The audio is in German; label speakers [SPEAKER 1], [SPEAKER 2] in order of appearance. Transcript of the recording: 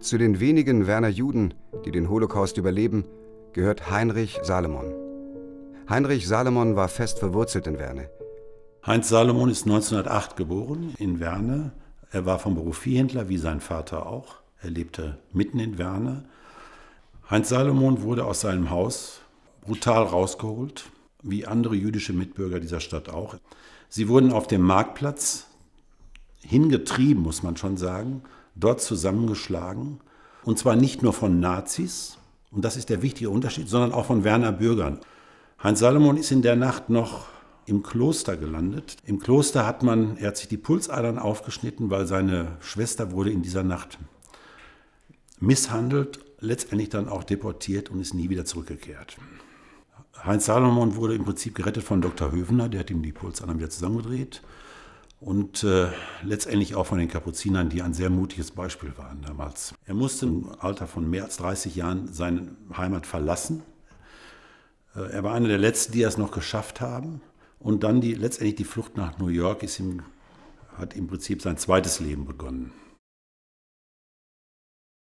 [SPEAKER 1] Zu den wenigen Werner Juden, die den Holocaust überleben, gehört Heinrich Salomon. Heinrich Salomon war fest verwurzelt in Werne. Heinz Salomon ist 1908 geboren in Werne. Er war vom Beruf Viehhändler, wie sein Vater auch. Er lebte mitten in Werne. Heinz Salomon wurde aus seinem Haus brutal rausgeholt, wie andere jüdische Mitbürger dieser Stadt auch. Sie wurden auf dem Marktplatz hingetrieben, muss man schon sagen, dort zusammengeschlagen. Und zwar nicht nur von Nazis, und das ist der wichtige Unterschied, sondern auch von Werner Bürgern. Heinz Salomon ist in der Nacht noch im Kloster gelandet. Im Kloster hat man, er hat sich die Pulsadern aufgeschnitten, weil seine Schwester wurde in dieser Nacht misshandelt, letztendlich dann auch deportiert und ist nie wieder zurückgekehrt. Heinz Salomon wurde im Prinzip gerettet von Dr. Hövener, der hat ihm die Pulsadern wieder zusammengedreht und äh, letztendlich auch von den Kapuzinern, die ein sehr mutiges Beispiel waren damals. Er musste im Alter von mehr als 30 Jahren seine Heimat verlassen. Äh, er war einer der letzten, die es noch geschafft haben. Und dann die, letztendlich die Flucht nach New York ihm, hat im Prinzip sein zweites Leben begonnen.